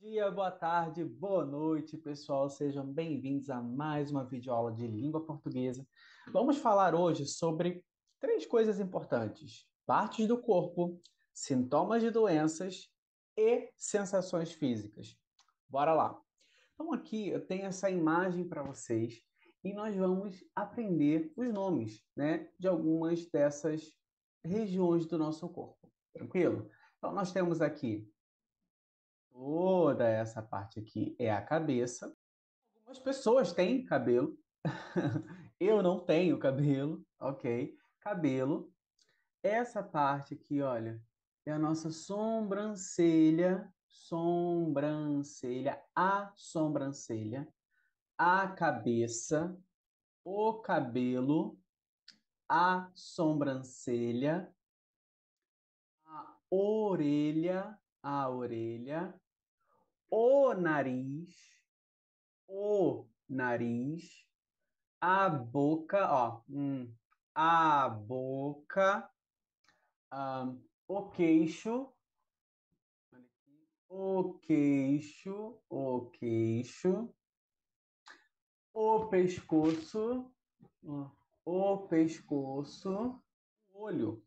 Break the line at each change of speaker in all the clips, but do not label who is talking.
dia, boa tarde, boa noite, pessoal. Sejam bem-vindos a mais uma videoaula de língua portuguesa. Vamos falar hoje sobre três coisas importantes: partes do corpo, sintomas de doenças e sensações físicas. Bora lá. Então aqui eu tenho essa imagem para vocês e nós vamos aprender os nomes, né, de algumas dessas regiões do nosso corpo. Tranquilo? Então nós temos aqui Toda essa parte aqui é a cabeça. Algumas pessoas têm cabelo. Eu não tenho cabelo, ok? Cabelo. Essa parte aqui, olha, é a nossa sobrancelha. Sobrancelha, a sobrancelha, a cabeça, o cabelo, a sobrancelha, a orelha, a orelha, o nariz, o nariz, a boca, ó, hum, a boca, um, o queixo, o queixo, o queixo, o pescoço, o pescoço, o olho,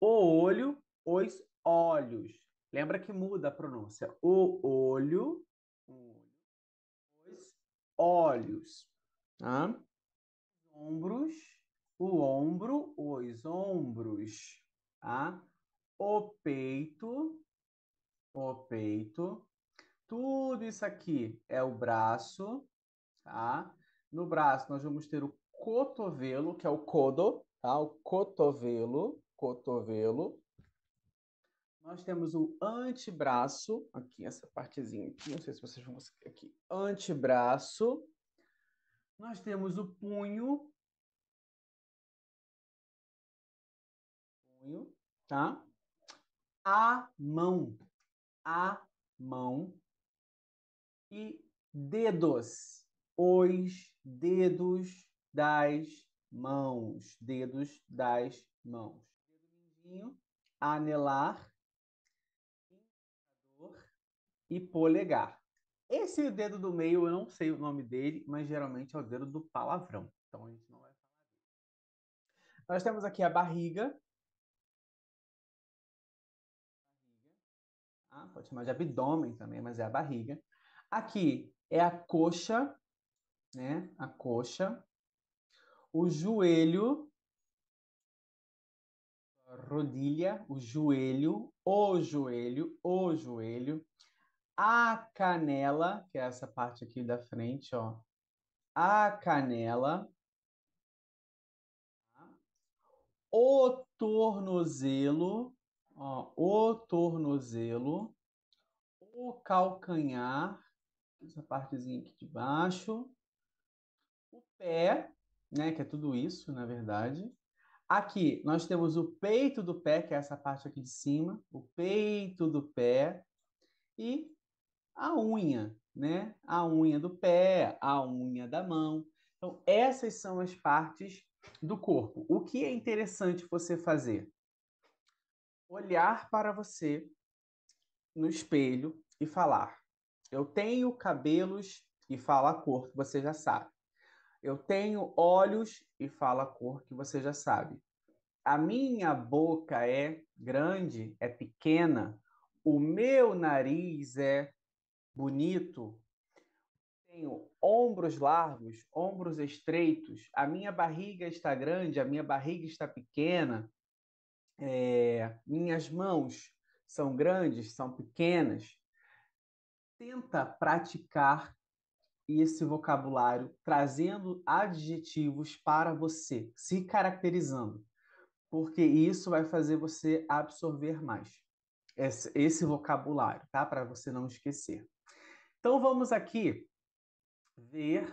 o olho, os olhos, Lembra que muda a pronúncia. O olho, os olhos. os Ombros, o ombro, os ombros. O peito, o peito. Tudo isso aqui é o braço, tá? No braço nós vamos ter o cotovelo, que é o codo, tá? O cotovelo, cotovelo. Nós temos o antebraço, aqui, essa partezinha aqui, não sei se vocês vão conseguir aqui. Antebraço. Nós temos o punho. Punho, tá? A mão. A mão. E dedos. Os dedos das mãos. Dedos das mãos. anelar e polegar. Esse dedo do meio, eu não sei o nome dele, mas geralmente é o dedo do palavrão. Então a gente não vai falar dele. Nós temos aqui a barriga. Ah, pode chamar de abdômen também, mas é a barriga. Aqui é a coxa, né? A coxa. O joelho. Rodilha, o joelho, o joelho, o joelho a canela, que é essa parte aqui da frente, ó, a canela, o tornozelo, ó, o tornozelo, o calcanhar, essa partezinha aqui de baixo, o pé, né, que é tudo isso, na verdade. Aqui nós temos o peito do pé, que é essa parte aqui de cima, o peito do pé e a unha, né? A unha do pé, a unha da mão. Então, essas são as partes do corpo. O que é interessante você fazer? Olhar para você no espelho e falar: Eu tenho cabelos e fala a cor que você já sabe. Eu tenho olhos e fala a cor que você já sabe. A minha boca é grande, é pequena. O meu nariz é bonito, tenho ombros largos, ombros estreitos, a minha barriga está grande, a minha barriga está pequena, é, minhas mãos são grandes, são pequenas. Tenta praticar esse vocabulário trazendo adjetivos para você, se caracterizando, porque isso vai fazer você absorver mais esse, esse vocabulário, tá? Para você não esquecer. Então vamos aqui ver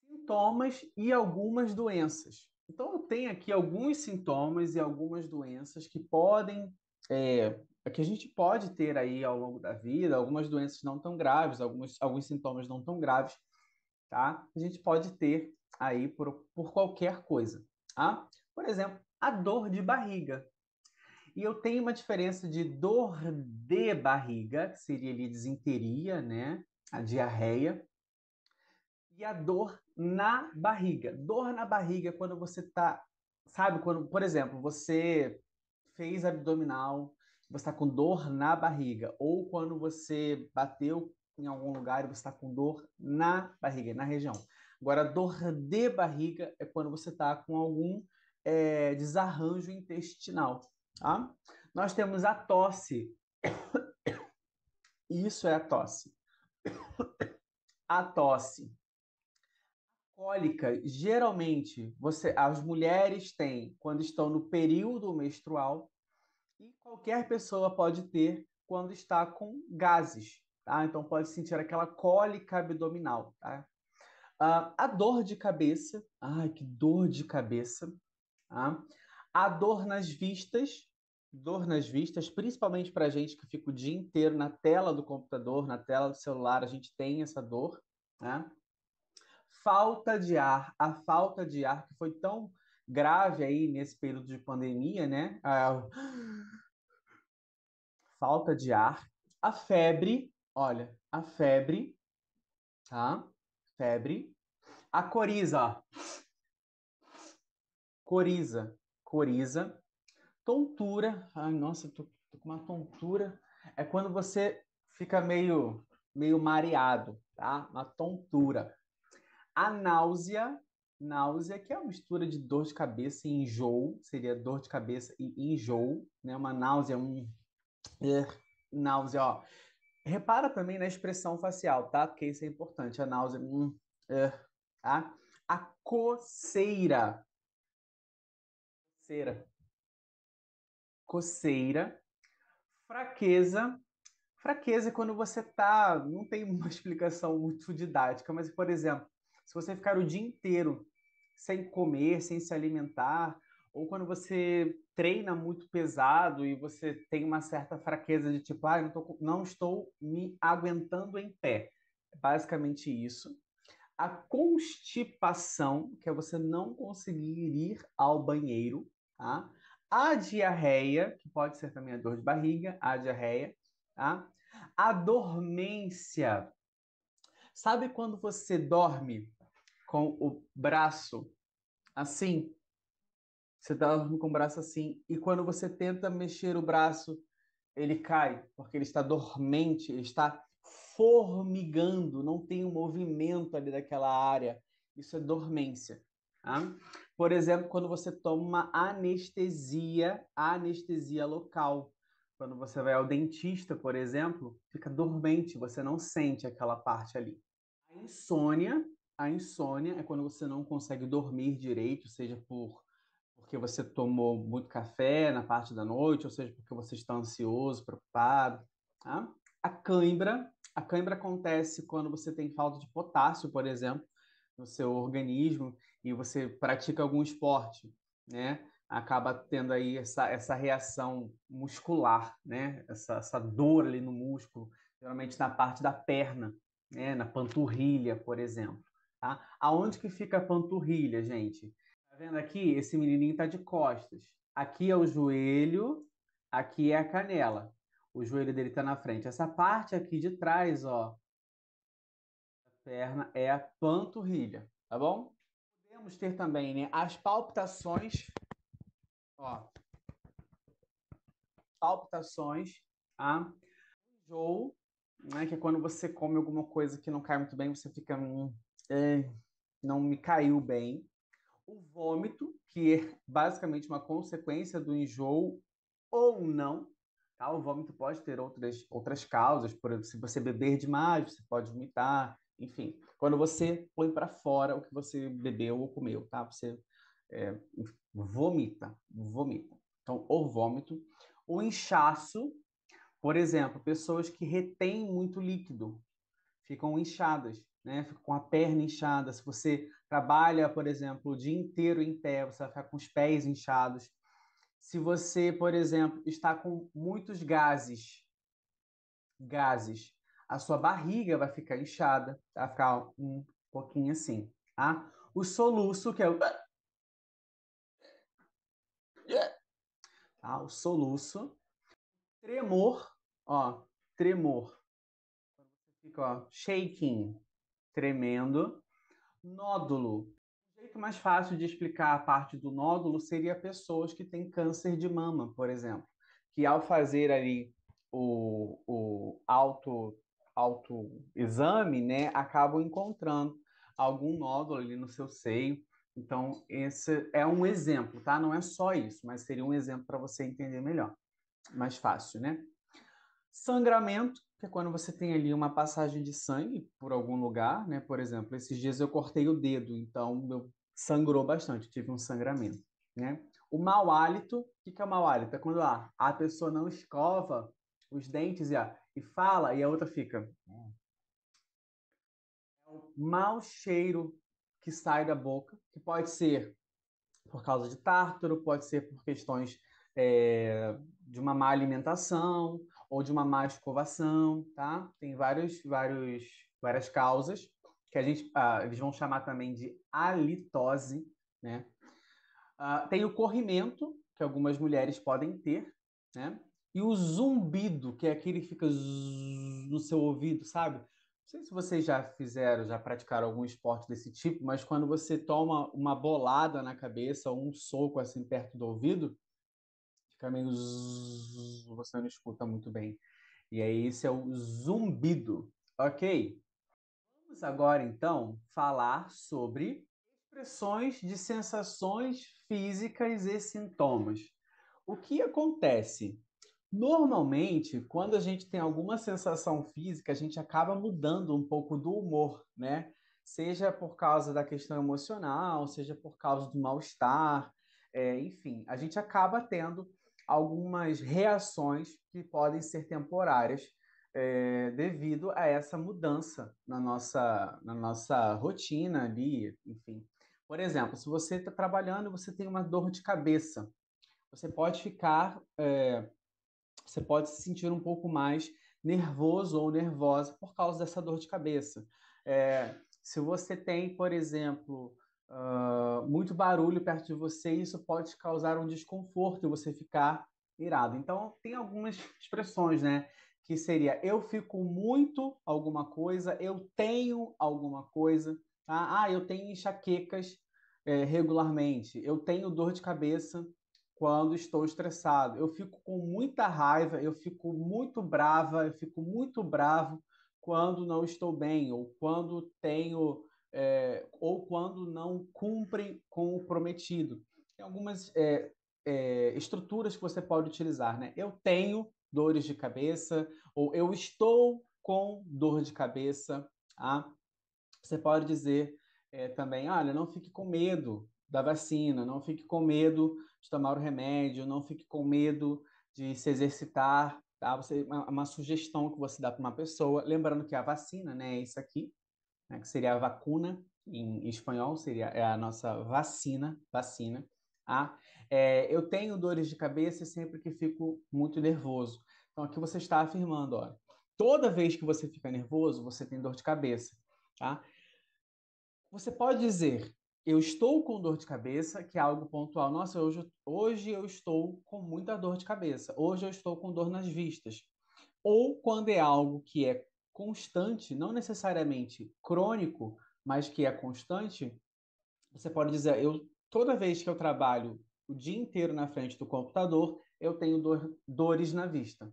sintomas e algumas doenças. Então eu tenho aqui alguns sintomas e algumas doenças que podem é, que a gente pode ter aí ao longo da vida, algumas doenças não tão graves, alguns, alguns sintomas não tão graves, tá? A gente pode ter aí por, por qualquer coisa, tá? Por exemplo, a dor de barriga. E eu tenho uma diferença de dor de barriga, que seria ali desinteria, né? a diarreia, e a dor na barriga. Dor na barriga é quando você tá, sabe, quando, por exemplo, você fez abdominal, você está com dor na barriga, ou quando você bateu em algum lugar e você está com dor na barriga, na região. Agora, dor de barriga é quando você está com algum é, desarranjo intestinal, tá? Nós temos a tosse. Isso é a tosse a tosse. Cólica, geralmente, você, as mulheres têm quando estão no período menstrual e qualquer pessoa pode ter quando está com gases, tá? Então pode sentir aquela cólica abdominal, tá? Uh, a dor de cabeça, ai que dor de cabeça, tá? A dor nas vistas, dor nas vistas, principalmente para a gente que fica o dia inteiro na tela do computador, na tela do celular, a gente tem essa dor, né? Falta de ar, a falta de ar que foi tão grave aí nesse período de pandemia, né? A... Ah, falta de ar, a febre, olha, a febre, tá? Febre, a coriza, ó. coriza, coriza, Tontura, ai nossa, tô, tô, com uma tontura, é quando você fica meio, meio mareado, tá? Uma tontura. A náusea, náusea que é uma mistura de dor de cabeça e enjoo, seria dor de cabeça e enjoo, né? Uma náusea, um é, náusea, ó. Repara também na expressão facial, tá? Porque isso é importante, a náusea, hum, tá? A coceira. Coceira coceira, fraqueza. Fraqueza é quando você tá, não tem uma explicação muito didática, mas por exemplo, se você ficar o dia inteiro sem comer, sem se alimentar, ou quando você treina muito pesado e você tem uma certa fraqueza de tipo, ah, não, tô, não estou me aguentando em pé. É basicamente isso. A constipação, que é você não conseguir ir ao banheiro, tá? a diarreia, que pode ser também a dor de barriga, a diarreia, tá? A dormência. Sabe quando você dorme com o braço assim? Você tá dorme com o braço assim e quando você tenta mexer o braço, ele cai, porque ele está dormente, ele está formigando, não tem um movimento ali daquela área. Isso é dormência, tá? Por exemplo, quando você toma uma anestesia, anestesia local. Quando você vai ao dentista, por exemplo, fica dormente, você não sente aquela parte ali. A insônia, a insônia é quando você não consegue dormir direito, seja por porque você tomou muito café na parte da noite, ou seja, porque você está ansioso, preocupado. Tá? A cãibra, a cãibra acontece quando você tem falta de potássio, por exemplo, no seu organismo, e você pratica algum esporte, né? Acaba tendo aí essa, essa reação muscular, né? Essa, essa dor ali no músculo, geralmente na parte da perna, né? Na panturrilha, por exemplo. Tá? Aonde que fica a panturrilha, gente? Tá vendo aqui? Esse menininho tá de costas. Aqui é o joelho, aqui é a canela. O joelho dele tá na frente. Essa parte aqui de trás, ó, a perna é a panturrilha, tá bom? podemos ter também né, as palpitações, ó, palpitações, tá? Enjoo, né, que é quando você come alguma coisa que não cai muito bem, você fica, hum, é, não me caiu bem. O vômito, que é basicamente uma consequência do enjoo ou não, tá? O vômito pode ter outras, outras causas, por exemplo, se você beber demais, você pode vomitar, enfim, quando você põe para fora o que você bebeu ou comeu, tá? Você é, vomita, vomita. Então, ou vômito, o inchaço, por exemplo, pessoas que retêm muito líquido ficam inchadas, né? Ficam com a perna inchada. Se você trabalha, por exemplo, o dia inteiro em pé, você vai ficar com os pés inchados. Se você, por exemplo, está com muitos gases, gases, a sua barriga vai ficar inchada, vai ficar um pouquinho assim, tá? O soluço, que é o... Tá? O soluço. Tremor, ó, tremor. Fica, ó, shaking, tremendo. Nódulo. O jeito mais fácil de explicar a parte do nódulo seria pessoas que têm câncer de mama, por exemplo, que ao fazer ali o, o auto autoexame, né, acabam encontrando algum nódulo ali no seu seio. Então, esse é um exemplo, tá? Não é só isso, mas seria um exemplo para você entender melhor. Mais fácil, né? Sangramento, que é quando você tem ali uma passagem de sangue por algum lugar, né? Por exemplo, esses dias eu cortei o dedo, então eu sangrou bastante, tive um sangramento, né? O mau hálito, o que, que é mau hálito? É quando a, a pessoa não escova os dentes e a, e fala, e a outra fica. É o mau cheiro que sai da boca, que pode ser por causa de tártaro, pode ser por questões é, de uma má alimentação ou de uma má escovação, tá? Tem vários, vários, várias causas que a gente, ah, eles vão chamar também de halitose, né? Ah, tem o corrimento que algumas mulheres podem ter, né? E o zumbido, que é aquele que fica no seu ouvido, sabe? Não sei se vocês já fizeram, já praticaram algum esporte desse tipo, mas quando você toma uma bolada na cabeça ou um soco assim perto do ouvido, fica meio zzz, você não escuta muito bem. E aí esse é o zumbido, ok? Vamos agora então falar sobre expressões de sensações físicas e sintomas. O que acontece Normalmente, quando a gente tem alguma sensação física, a gente acaba mudando um pouco do humor, né? Seja por causa da questão emocional, seja por causa do mal-estar, é, enfim, a gente acaba tendo algumas reações que podem ser temporárias é, devido a essa mudança na nossa, na nossa rotina ali, enfim. Por exemplo, se você está trabalhando e você tem uma dor de cabeça, você pode ficar. É, você pode se sentir um pouco mais nervoso ou nervosa por causa dessa dor de cabeça. É, se você tem, por exemplo, uh, muito barulho perto de você, isso pode causar um desconforto e você ficar irado. Então, tem algumas expressões, né? Que seria eu fico muito alguma coisa, eu tenho alguma coisa, tá? Ah, eu tenho enxaquecas é, regularmente, eu tenho dor de cabeça quando estou estressado. Eu fico com muita raiva, eu fico muito brava, eu fico muito bravo quando não estou bem ou quando tenho é, ou quando não cumprem com o prometido. Tem algumas é, é, estruturas que você pode utilizar, né? Eu tenho dores de cabeça ou eu estou com dor de cabeça. Ah, você pode dizer também, olha, não fique com medo da vacina, não fique com medo de tomar o remédio, não fique com medo de se exercitar, tá? Você, é uma, é uma sugestão que você dá para uma pessoa, lembrando que a vacina, né, é isso aqui, né, que seria a vacuna, em espanhol seria é a nossa vacina, vacina, ah, é, eu tenho dores de cabeça sempre que fico muito nervoso. Então, aqui você está afirmando, ó? toda vez que você fica nervoso, você tem dor de cabeça, tá? Você pode dizer, eu estou com dor de cabeça, que é algo pontual. Nossa, hoje, hoje eu estou com muita dor de cabeça. Hoje eu estou com dor nas vistas. Ou quando é algo que é constante, não necessariamente crônico, mas que é constante, você pode dizer, eu toda vez que eu trabalho o dia inteiro na frente do computador, eu tenho dor, dores na vista.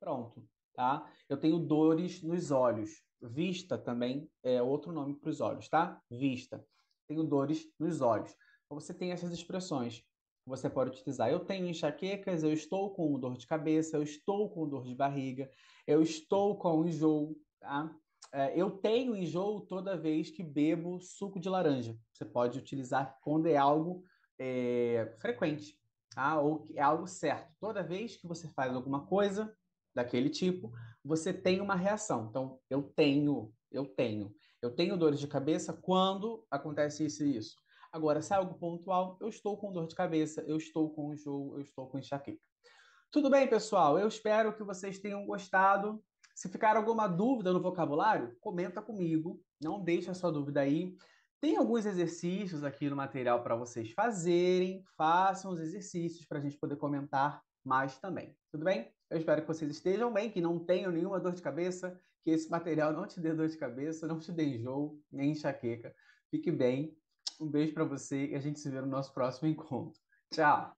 Pronto, tá? Eu tenho dores nos olhos. Vista também é outro nome para os olhos, tá? Vista tenho dores nos olhos. Então, você tem essas expressões que você pode utilizar. Eu tenho enxaquecas, eu estou com dor de cabeça, eu estou com dor de barriga, eu estou com enjoo, tá? É, eu tenho enjoo toda vez que bebo suco de laranja. Você pode utilizar quando é algo é, frequente, tá? ou é algo certo. Toda vez que você faz alguma coisa daquele tipo, você tem uma reação. Então, eu tenho, eu tenho. Eu tenho dores de cabeça quando acontece isso e isso. Agora, se é algo pontual, eu estou com dor de cabeça, eu estou com enjoo, eu estou com enxaqueca. Tudo bem, pessoal? Eu espero que vocês tenham gostado. Se ficar alguma dúvida no vocabulário, comenta comigo. Não deixe a sua dúvida aí. Tem alguns exercícios aqui no material para vocês fazerem. Façam os exercícios para a gente poder comentar mais também. Tudo bem? Eu espero que vocês estejam bem, que não tenham nenhuma dor de cabeça, que esse material não te dê dor de cabeça, não te dê enjoo, nem enxaqueca. Fique bem. Um beijo para você e a gente se vê no nosso próximo encontro. Tchau!